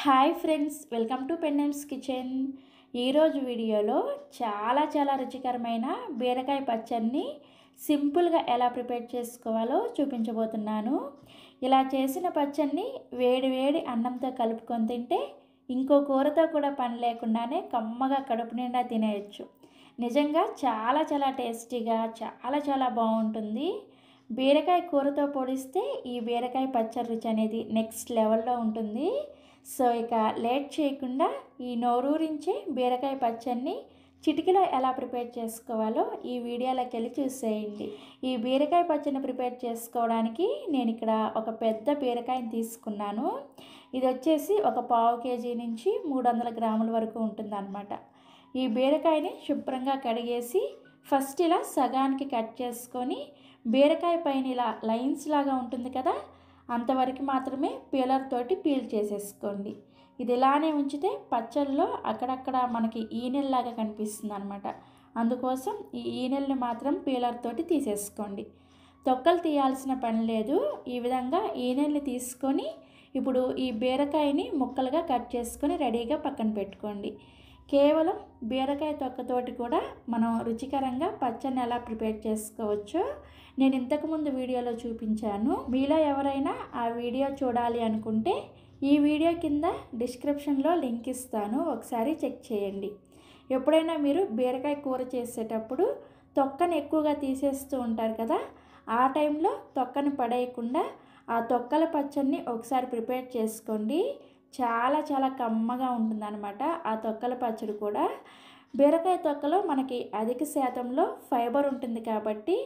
hi friends welcome to పెన్నెమ్స్ kitchen ఈరోజు వీడియోలో చాలా చాలా రుచికరమైన బీరకాయ పచ్చడిని సింపుల్గా ఎలా ప్రిపేర్ చేసుకోవాలో చూపించబోతున్నాను ఇలా చేసిన పచ్చడిని వేడి వేడి అన్నంతో కలుపుకొని తింటే ఇంకో కూరతో కూడా పని లేకుండానే కమ్మగా కడుపు నిండా తినేయచ్చు నిజంగా చాలా చాలా టేస్టీగా చాలా చాలా బాగుంటుంది బీరకాయ కూరతో పొడిస్తే ఈ బీరకాయ పచ్చడి రుచి అనేది నెక్స్ట్ లెవెల్లో ఉంటుంది సో ఇక లేట్ చేయకుండా ఈ నోరూరించే బీరకాయ పచ్చడిని చిటికలో ఎలా ప్రిపేర్ చేసుకోవాలో ఈ వీడియోలోకి వెళ్ళి చూసేయండి ఈ బీరకాయ పచ్చడిని ప్రిపేర్ చేసుకోవడానికి నేను ఇక్కడ ఒక పెద్ద బీరకాయని తీసుకున్నాను ఇది వచ్చేసి ఒక పావు కేజీ నుంచి మూడు వందల గ్రాముల వరకు ఉంటుందన్నమాట ఈ బీరకాయని శుభ్రంగా కడిగేసి ఫస్ట్ ఇలా సగానికి కట్ చేసుకొని బీరకాయ పైన ఇలా లైన్స్ లాగా ఉంటుంది కదా అంతవరకు మాత్రమే పీలర్ తోటి పీల్ చేసేసుకోండి ఇది ఇలానే ఉంచితే పచ్చళ్ళలో అక్కడక్కడ మనకి ఈనెల్లాగా కనిపిస్తుంది అనమాట అందుకోసం ఈ ఈనెల్ని మాత్రం పీలర్ తోటి తీసేసుకోండి తొక్కలు తీయాల్సిన పని లేదు ఈ విధంగా ఈనెల్ని తీసుకొని ఇప్పుడు ఈ బీరకాయని ముక్కలుగా కట్ చేసుకొని రెడీగా పక్కన పెట్టుకోండి కేవలం బీరకాయ తొక్కతోటి కూడా మనం రుచికరంగా పచ్చని ఎలా ప్రిపేర్ చేసుకోవచ్చో నేను ఇంతకుముందు వీడియోలో చూపించాను మీలో ఎవరైనా ఆ వీడియో చూడాలి అనుకుంటే ఈ వీడియో కింద డిస్క్రిప్షన్లో లింక్ ఇస్తాను ఒకసారి చెక్ చేయండి ఎప్పుడైనా మీరు బీరకాయ కూర చేసేటప్పుడు తొక్కను ఎక్కువగా తీసేస్తూ ఉంటారు కదా ఆ టైంలో తొక్కను పడేయకుండా ఆ తొక్కల పచ్చడిని ఒకసారి ప్రిపేర్ చేసుకోండి చాలా చాలా కమ్మగా ఉంటుందన్నమాట ఆ తొక్కల పచ్చడి కూడా బీరకాయ తొక్కలో మనకి అధిక శాతంలో ఫైబర్ ఉంటుంది కాబట్టి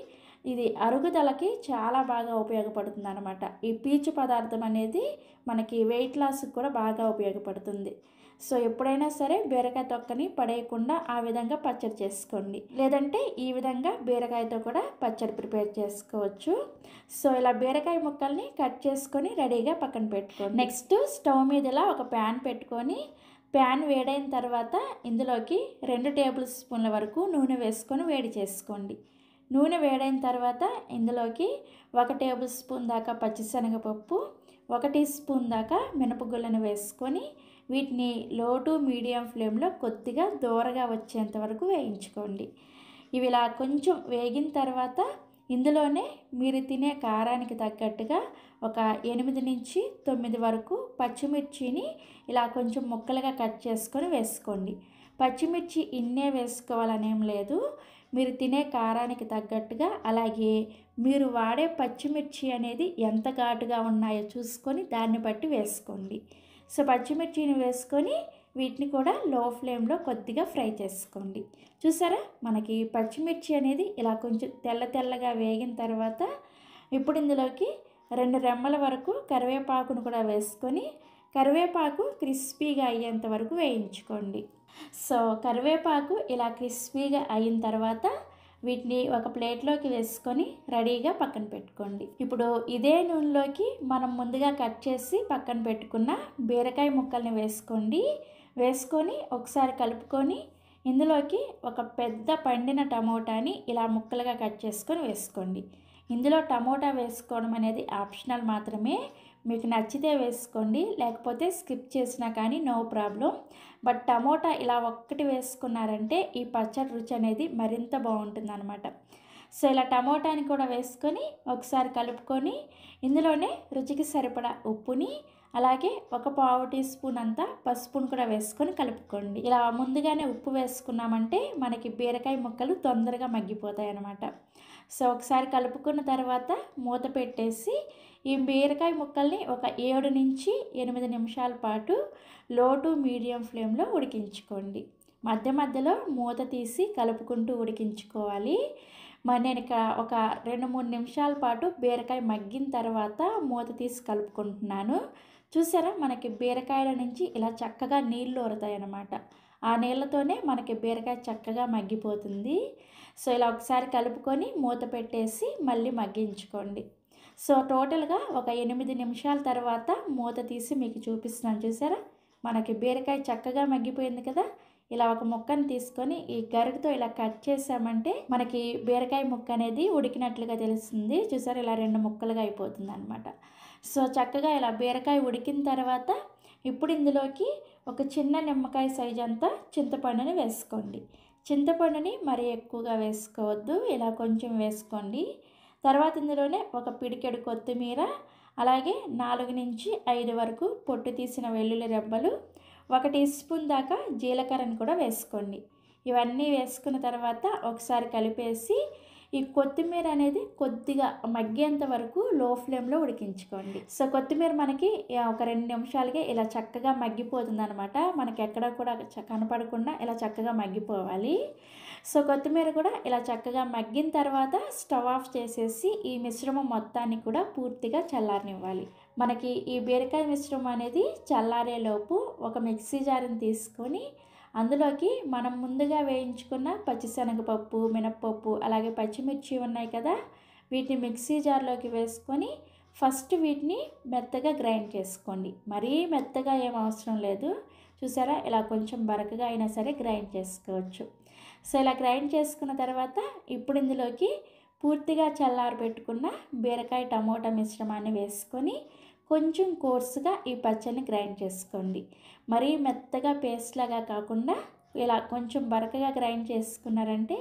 ఇది అరుగుదలకి చాలా బాగా ఉపయోగపడుతుంది అనమాట ఈ పీచు పదార్థం అనేది మనకి వెయిట్ లాస్కి కూడా బాగా ఉపయోగపడుతుంది సో ఎప్పుడైనా సరే బీరకాయ తొక్కని పడేయకుండా ఆ విధంగా పచ్చడి చేసుకోండి లేదంటే ఈ విధంగా బీరకాయతో కూడా పచ్చడి ప్రిపేర్ చేసుకోవచ్చు సో ఇలా బీరకాయ ముక్కల్ని కట్ చేసుకొని రెడీగా పక్కన పెట్టుకోండి నెక్స్ట్ స్టవ్ మీద ఇలా ఒక ప్యాన్ పెట్టుకొని ప్యాన్ వేడైన తర్వాత ఇందులోకి రెండు టేబుల్ స్పూన్ల వరకు నూనె వేసుకొని వేడి చేసుకోండి నూనె వేడైన తర్వాత ఇందులోకి ఒక టేబుల్ స్పూన్ దాకా పచ్చిశనగపప్పు ఒక టీ స్పూన్ దాకా మినపగుళ్ళను వేసుకొని వీటిని లో టు మీడియం ఫ్లేమ్లో కొద్దిగా దూరగా వచ్చేంత వరకు వేయించుకోండి ఇవి ఇలా కొంచెం వేగిన తర్వాత ఇందులోనే మీరు తినే కారానికి తగ్గట్టుగా ఒక ఎనిమిది నుంచి తొమ్మిది వరకు పచ్చిమిర్చిని ఇలా కొంచెం ముక్కలుగా కట్ చేసుకొని వేసుకోండి పచ్చిమిర్చి ఇన్నే వేసుకోవాలనేం లేదు మీరు తినే కారానికి తగ్గట్టుగా అలాగే మీరు వాడే పచ్చిమిర్చి అనేది ఎంత ఘాటుగా ఉన్నాయో చూసుకొని దాన్ని బట్టి వేసుకోండి సో పచ్చిమిర్చిని వేసుకొని వీటిని కూడా లో ఫ్లేమ్లో కొద్దిగా ఫ్రై చేసుకోండి చూసారా మనకి పచ్చిమిర్చి అనేది ఇలా కొంచెం తెల్ల తెల్లగా వేగిన తర్వాత ఇప్పుడు ఇందులోకి రెండు రెమ్మల వరకు కరివేపాకును కూడా వేసుకొని కరివేపాకు క్రిస్పీగా అయ్యేంత వరకు వేయించుకోండి సో కరివేపాకు ఇలా క్రిస్పీగా అయిన తర్వాత వీటిని ఒక ప్లేట్లోకి వేసుకొని రెడీగా పక్కన పెట్టుకోండి ఇప్పుడు ఇదే నూనెలోకి మనం ముందుగా కట్ చేసి పక్కన పెట్టుకున్న బీరకాయ ముక్కల్ని వేసుకోండి వేసుకొని ఒకసారి కలుపుకొని ఇందులోకి ఒక పెద్ద పండిన టమోటాని ఇలా ముక్కలుగా కట్ చేసుకొని వేసుకోండి ఇందులో టమోటా వేసుకోవడం అనేది ఆప్షనల్ మాత్రమే మీకు నచ్చితే వేసుకోండి లేకపోతే స్కిప్ చేసినా కానీ నో ప్రాబ్లం బట్ టమోటా ఇలా ఒక్కటి వేసుకున్నారంటే ఈ పచ్చడి రుచి అనేది మరింత బాగుంటుందన్నమాట సో ఇలా టమోటాని కూడా వేసుకొని ఒకసారి కలుపుకొని ఇందులోనే రుచికి సరిపడా ఉప్పుని అలాగే ఒక పావు టీ స్పూన్ అంతా పసుపును కూడా వేసుకొని కలుపుకోండి ఇలా ముందుగానే ఉప్పు వేసుకున్నామంటే మనకి బీరకాయ ముక్కలు తొందరగా మగ్గిపోతాయి అన్నమాట సో ఒకసారి కలుపుకున్న తర్వాత మూత పెట్టేసి ఈ బీరకాయ ముక్కల్ని ఒక ఏడు నుంచి ఎనిమిది నిమిషాల పాటు లో టు మీడియం ఫ్లేమ్లో ఉడికించుకోండి మధ్య మధ్యలో మూత తీసి కలుపుకుంటూ ఉడికించుకోవాలి మరి నేను ఇక్కడ ఒక రెండు మూడు నిమిషాల పాటు బీరకాయ మగ్గిన తర్వాత మూత తీసి కలుపుకుంటున్నాను చూసారా మనకి బీరకాయల నుంచి ఇలా చక్కగా నీళ్ళు ఊరుతాయి అన్నమాట ఆ నీళ్ళతోనే మనకి బీరకాయ చక్కగా మగ్గిపోతుంది సో ఇలా ఒకసారి కలుపుకొని మూత పెట్టేసి మళ్ళీ మగ్గించుకోండి సో టోటల్గా ఒక ఎనిమిది నిమిషాల తర్వాత మూత తీసి మీకు చూపిస్తున్నాను చూసారా మనకి బీరకాయ చక్కగా మగ్గిపోయింది కదా ఇలా ఒక ముక్కను తీసుకొని ఈ గరుగుతో ఇలా కట్ చేసామంటే మనకి బీరకాయ ముక్క అనేది ఉడికినట్లుగా తెలుస్తుంది చూసారు ఇలా రెండు ముక్కలుగా అయిపోతుంది అనమాట సో చక్కగా ఇలా బీరకాయ ఉడికిన తర్వాత ఇప్పుడు ఇందులోకి ఒక చిన్న నిమ్మకాయ సైజ్ అంతా చింతపండుని వేసుకోండి చింతపండుని మరీ ఎక్కువగా వేసుకోవద్దు ఇలా కొంచెం వేసుకోండి తర్వాత ఇందులోనే ఒక పిడికెడు కొత్తిమీర అలాగే నాలుగు నుంచి ఐదు వరకు పొట్టు తీసిన వెల్లుల్లి రెబ్బలు ఒక టీ స్పూన్ దాకా జీలకర్రను కూడా వేసుకోండి ఇవన్నీ వేసుకున్న తర్వాత ఒకసారి కలిపేసి ఈ కొత్తిమీర అనేది కొద్దిగా మగ్గేంత వరకు లో ఫ్లేమ్లో ఉడికించుకోండి సో కొత్తిమీర మనకి ఒక రెండు నిమిషాలకే ఇలా చక్కగా మగ్గిపోతుంది అనమాట మనకి ఎక్కడ కూడా కనపడకుండా ఇలా చక్కగా మగ్గిపోవాలి సో కొత్తిమీర కూడా ఇలా చక్కగా మగ్గిన తర్వాత స్టవ్ ఆఫ్ చేసేసి ఈ మిశ్రమం మొత్తాన్ని కూడా పూర్తిగా చల్లారనివ్వాలి మనకి ఈ బీరకాయ మిశ్రమం అనేది చల్లారేలోపు ఒక మిక్సీ జార్ని తీసుకొని అందులోకి మనం ముందుగా వేయించుకున్న పచ్చిశనగపప్పు మినప్పప్పు అలాగే పచ్చిమిర్చి ఉన్నాయి కదా వీటిని మిక్సీ జార్లోకి వేసుకొని ఫస్ట్ వీటిని మెత్తగా గ్రైండ్ చేసుకోండి మరీ మెత్తగా ఏం అవసరం లేదు చూసారా ఇలా కొంచెం బరకగా అయినా సరే గ్రైండ్ చేసుకోవచ్చు సో ఇలా గ్రైండ్ చేసుకున్న తర్వాత ఇప్పుడు ఇందులోకి పూర్తిగా పెట్టుకున్న బీరకాయ టమోటా మిశ్రమాన్ని వేసుకొని కొంచెం కోర్సుగా ఈ పచ్చడిని గ్రైండ్ చేసుకోండి మరీ మెత్తగా పేస్ట్ లాగా కాకుండా ఇలా కొంచెం బరకగా గ్రైండ్ చేసుకున్నారంటే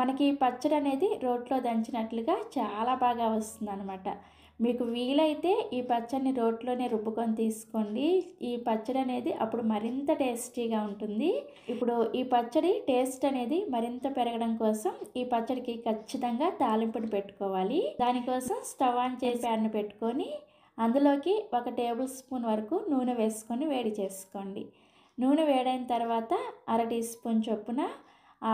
మనకి పచ్చడి అనేది రోట్లో దంచినట్లుగా చాలా బాగా వస్తుందన్నమాట మీకు వీలైతే ఈ పచ్చడిని రోట్లోనే రుబ్బుకొని తీసుకోండి ఈ పచ్చడి అనేది అప్పుడు మరింత టేస్టీగా ఉంటుంది ఇప్పుడు ఈ పచ్చడి టేస్ట్ అనేది మరింత పెరగడం కోసం ఈ పచ్చడికి ఖచ్చితంగా తాలింపుని పెట్టుకోవాలి దానికోసం స్టవ్ ఆన్ చేసి ప్యాన్ పెట్టుకొని అందులోకి ఒక టేబుల్ స్పూన్ వరకు నూనె వేసుకొని వేడి చేసుకోండి నూనె వేడైన తర్వాత అర టీ స్పూన్ చొప్పున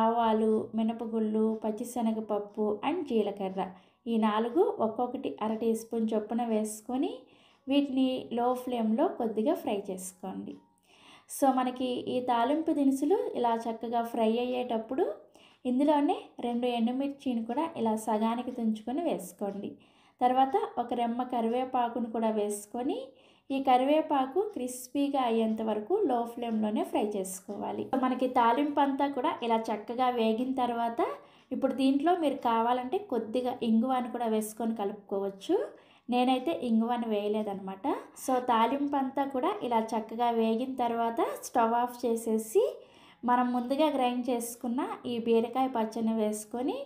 ఆవాలు మినపగుళ్ళు పచ్చిశనగపప్పు అండ్ జీలకర్ర ఈ నాలుగు ఒక్కొక్కటి అర టీ స్పూన్ చొప్పున వేసుకొని వీటిని లో ఫ్లేమ్లో కొద్దిగా ఫ్రై చేసుకోండి సో మనకి ఈ తాలింపు దినుసులు ఇలా చక్కగా ఫ్రై అయ్యేటప్పుడు ఇందులోనే రెండు ఎండుమిర్చిని కూడా ఇలా సగానికి తుంచుకొని వేసుకోండి తర్వాత ఒక రెమ్మ కరివేపాకును కూడా వేసుకొని ఈ కరివేపాకు క్రిస్పీగా అయ్యేంత వరకు లో ఫ్లేమ్లోనే ఫ్రై చేసుకోవాలి మనకి తాలింపు అంతా కూడా ఇలా చక్కగా వేగిన తర్వాత ఇప్పుడు దీంట్లో మీరు కావాలంటే కొద్దిగా ఇంగువాని కూడా వేసుకొని కలుపుకోవచ్చు నేనైతే ఇంగువని వేయలేదనమాట సో తాలింపు అంతా కూడా ఇలా చక్కగా వేగిన తర్వాత స్టవ్ ఆఫ్ చేసేసి మనం ముందుగా గ్రైండ్ చేసుకున్న ఈ బీరకాయ పచ్చని వేసుకొని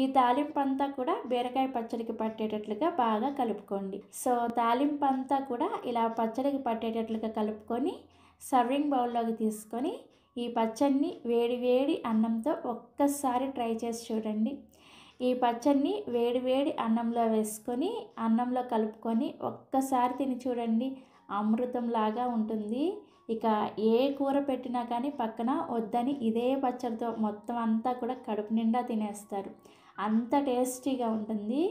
ఈ తాలింపు అంతా కూడా బీరకాయ పచ్చడికి పట్టేటట్లుగా బాగా కలుపుకోండి సో తాలింపు అంతా కూడా ఇలా పచ్చడికి పట్టేటట్లుగా కలుపుకొని సర్వింగ్ బౌల్లోకి తీసుకొని ఈ పచ్చడిని వేడి వేడి అన్నంతో ఒక్కసారి ట్రై చేసి చూడండి ఈ పచ్చడిని వేడి వేడి అన్నంలో వేసుకొని అన్నంలో కలుపుకొని ఒక్కసారి తిని చూడండి అమృతంలాగా ఉంటుంది ఇక ఏ కూర పెట్టినా కానీ పక్కన వద్దని ఇదే పచ్చడితో మొత్తం అంతా కూడా కడుపు నిండా తినేస్తారు అంత టేస్టీగా ఉంటుంది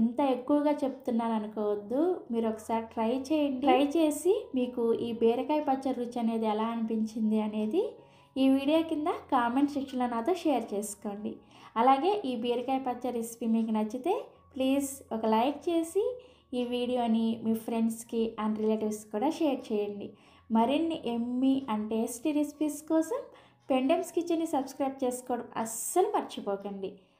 ఇంత ఎక్కువగా చెప్తున్నాను అనుకోవద్దు మీరు ఒకసారి ట్రై చేయండి ట్రై చేసి మీకు ఈ బీరకాయ పచ్చడి రుచి అనేది ఎలా అనిపించింది అనేది ఈ వీడియో కింద కామెంట్ సెక్షన్లో నాతో షేర్ చేసుకోండి అలాగే ఈ బీరకాయ పచ్చడి రెసిపీ మీకు నచ్చితే ప్లీజ్ ఒక లైక్ చేసి ఈ వీడియోని మీ ఫ్రెండ్స్కి అండ్ రిలేటివ్స్ కూడా షేర్ చేయండి మరిన్ని ఎమ్మి అండ్ టేస్టీ రెసిపీస్ కోసం పెండెమ్స్ కిచెన్ని సబ్స్క్రైబ్ చేసుకోవడం అస్సలు మర్చిపోకండి